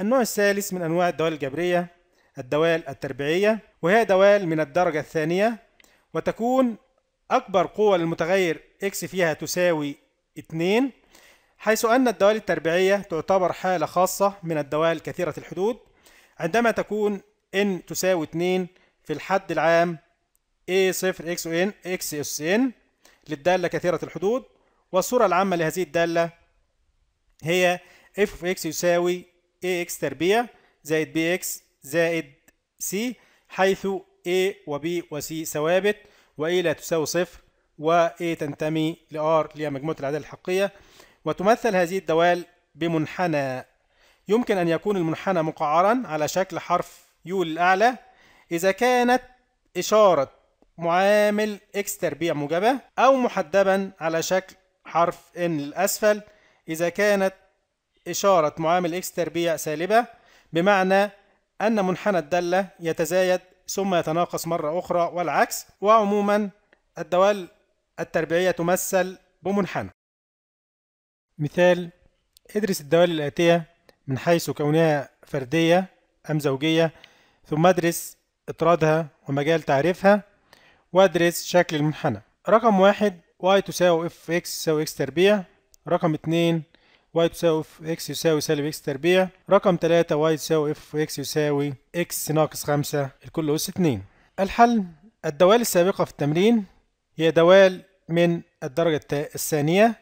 النوع الثالث من أنواع الدوال الجبرية الدوال التربيعية وهي دوال من الدرجة الثانية وتكون أكبر قوة للمتغير x فيها تساوي 2 حيث أن الدوال التربيعية تعتبر حالة خاصة من الدوال كثيرة الحدود عندما تكون n تساوي 2 في الحد العام a0 x و n x اس n للدالة كثيرة الحدود والصورة العامة لهذه الدالة هي f of x يساوي X تربيع زائد B X زائد c حيث a و B و C ثوابت و a لا تساوي صفر و a تنتمي ل r اللي هي مجموعة الأعداد الحقيقية وتمثل هذه الدوال بمنحنى يمكن أن يكون المنحنى مقعرا على شكل حرف U للأعلى إذا كانت إشارة معامل x تربيع موجبة أو محدبا على شكل حرف n للأسفل إذا كانت إشارة معامل إكس تربيع سالبة بمعنى أن منحنى الدالة يتزايد ثم يتناقص مرة أخرى والعكس وعموما الدوال التربيعية تمثل بمنحنى مثال ادرس الدوال الآتية من حيث كونها فردية أم زوجية ثم ادرس اطرادها ومجال تعريفها وادرس شكل المنحنى رقم واحد y تساوي f x تساوي x تربيع رقم اتنين y تساوي f x يساوي سالب x تربيع رقم 3 y تساوي f x يساوي x ناقص 5 الكل أس 2 الحل الدوال السابقة في التمرين هي دوال من الدرجة الثانية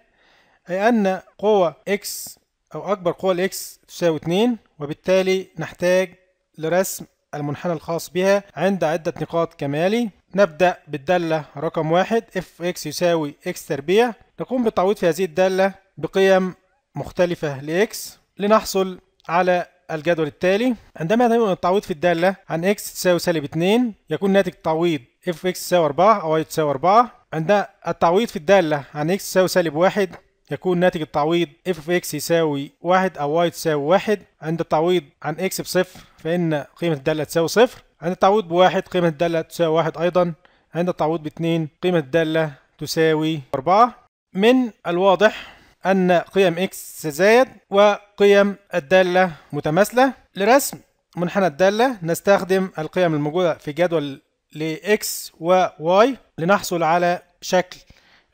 أي أن قوة x أو أكبر قوة x تساوي 2 وبالتالي نحتاج لرسم المنحنى الخاص بها عند عدة نقاط كمالي نبدأ بالدالة رقم واحد اف x يساوي x تربيع نقوم بالتعويض في هذه الدالة بقيم مختلفة لإكس لنحصل على الجدول التالي عندما يتم التعويض في الدالة عن إكس تساوي سالب 2 يكون ناتج التعويض اف إكس تساوي 4 أو أي تساوي 4 عند التعويض في الدالة عن إكس تساوي سالب 1 يكون ناتج التعويض اف اوف اكس يساوي 1 او واي تساوي 1 عند التعويض عن اكس بصفر فان قيمه الداله تساوي صفر عند التعويض بواحد قيمه الداله تساوي 1 ايضا عند التعويض باثنين قيمه الداله تساوي 4 من الواضح أن قيم إكس تتزايد وقيم الدالة متماثلة لرسم منحنى الدالة نستخدم القيم الموجودة في جدول لإكس وواي لنحصل على شكل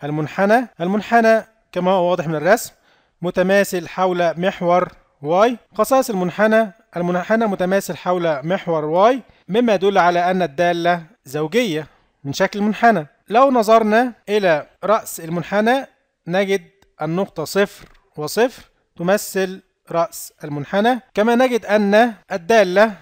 المنحنى المنحنى كما هو واضح من الرسم متماثل حول محور واي خصائص المنحنى المنحنى متماثل حول محور واي مما يدل على أن الدالة زوجية من شكل المنحنى لو نظرنا إلى رأس المنحنى نجد النقطة صفر وصفر تمثل رأس المنحنى كما نجد أن الدالة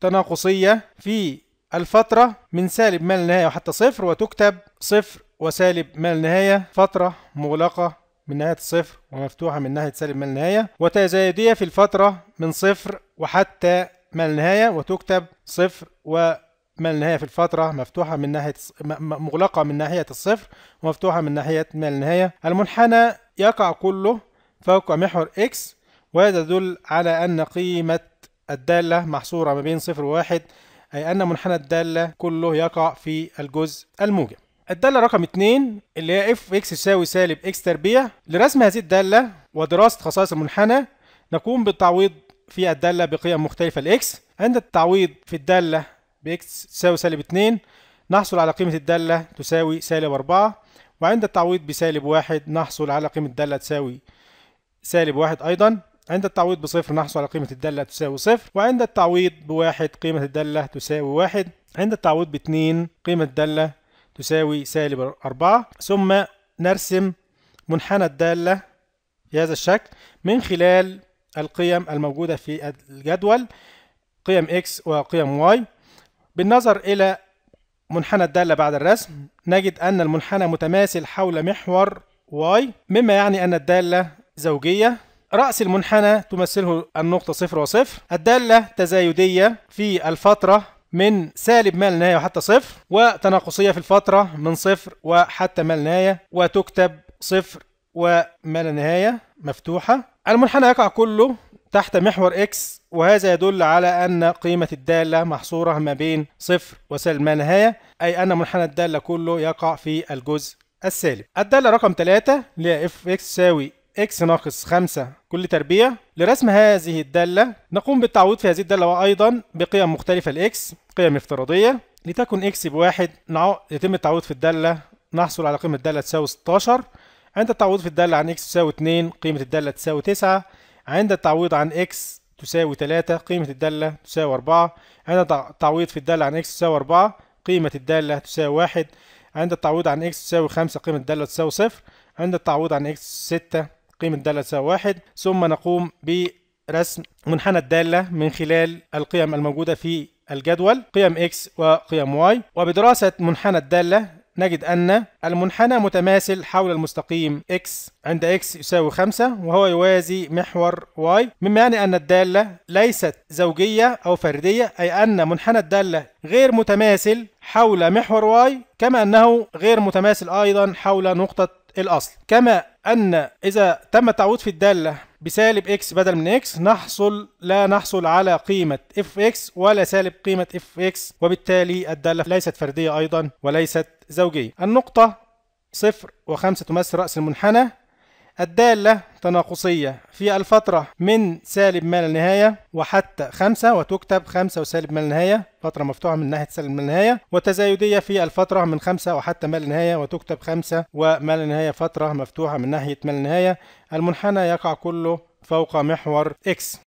تناقصية في الفترة من سالب ما للنهاية وحتى صفر وتكتب صفر وسالب ما للنهاية فترة مغلقة من نهاية الصفر ومفتوحة من ناحية سالب ما للنهاية وتزايدية في الفترة من صفر وحتى ما للنهاية وتكتب صفر و ما النهاية في الفترة مفتوحة من ناحية مغلقة من ناحية الصفر ومفتوحة من ناحية ما النهاية المنحنى يقع كله فوق محور x وهذا يدل على أن قيمة الدالة محصورة ما بين صفر وواحد أي أن منحنى الدالة كله يقع في الجزء الموجب الدالة رقم 2 اللي هي اف اكس يساوي سالب اكس تربيع لرسم هذه الدالة ودراسة خصائص المنحنى نقوم بالتعويض في الدالة بقيم مختلفة لإكس عند التعويض في الدالة بإكس تساوي سالب 2 نحصل على قيمة الدالة تساوي سالب 4 وعند التعويض بسالب 1 نحصل على قيمة الدالة تساوي سالب 1 أيضا عند التعويض بصفر نحصل على قيمة الدالة تساوي صفر وعند التعويض بواحد قيمة الدالة تساوي واحد عند التعويض باثنين قيمة الدالة تساوي سالب أربعة ثم نرسم منحنى الدالة بهذا الشكل من خلال القيم الموجودة في الجدول قيم x وقيم y بالنظر إلى منحنى الدالة بعد الرسم نجد أن المنحنى متماثل حول محور y مما يعني أن الدالة زوجية رأس المنحنى تمثله النقطة صفر وصفر الدالة تزايدية في الفترة من سالب ما للنهاية وحتى صفر وتناقصية في الفترة من صفر وحتى ما للنهاية وتكتب صفر وما للنهاية مفتوحة المنحنى يقع كله تحت محور x وهذا يدل على أن قيمة الدالة محصورة ما بين صفر وسالب ما نهاية أي أن منحنى الدالة كله يقع في الجزء السالب الدالة رقم 3 اللي هي f x تساوي x ناقص 5 كل تربيع لرسم هذه الدالة نقوم بالتعويض في هذه الدالة وأيضا بقيم مختلفة ل قيم افتراضية لتكن x بواحد يتم التعويض في الدالة نحصل على قيمة الدالة تساوي 16 عند التعويض في الدالة عن x تساوي 2 قيمة الدالة تساوي 9 عند التعويض عن إكس تساوي 3 قيمة الدالة تساوي 4 عند التعويض في الدالة عن إكس تساوي 4 قيمة الدالة تساوي 1 عند التعويض عن إكس تساوي 5 قيمة الدالة تساوي 0 عند التعويض عن إكس 6 قيمة الدالة تساوي 1 ثم نقوم برسم منحنى الدالة من خلال القيم الموجودة في الجدول قيم إكس وقيم واي وبدراسة منحنى الدالة نجد أن المنحنى متماثل حول المستقيم x عند x يساوي 5 وهو يوازي محور y مما يعني أن الدالة ليست زوجية أو فردية أي أن منحنى الدالة غير متماثل حول محور y كما أنه غير متماثل أيضا حول نقطة الأصل كما أن إذا تم التعويض في الدالة بسالب x بدل من x نحصل لا نحصل على قيمة fx ولا سالب قيمة fx وبالتالي الدالة ليست فردية أيضا وليست زوجية النقطة صفر وخمسة تمثل رأس المنحنى الدالة تناقصية في الفترة من سالب ما لا نهاية وحتى خمسة وتكتب خمسة وسالب ما لا نهاية فترة مفتوحة من ناحية سالب ما لا نهاية وتزايدية في الفترة من خمسة وحتى ما لا نهاية وتكتب خمسة وما لا نهاية فترة مفتوحة من ناحية ما لا نهاية المنحنى يقع كله فوق محور X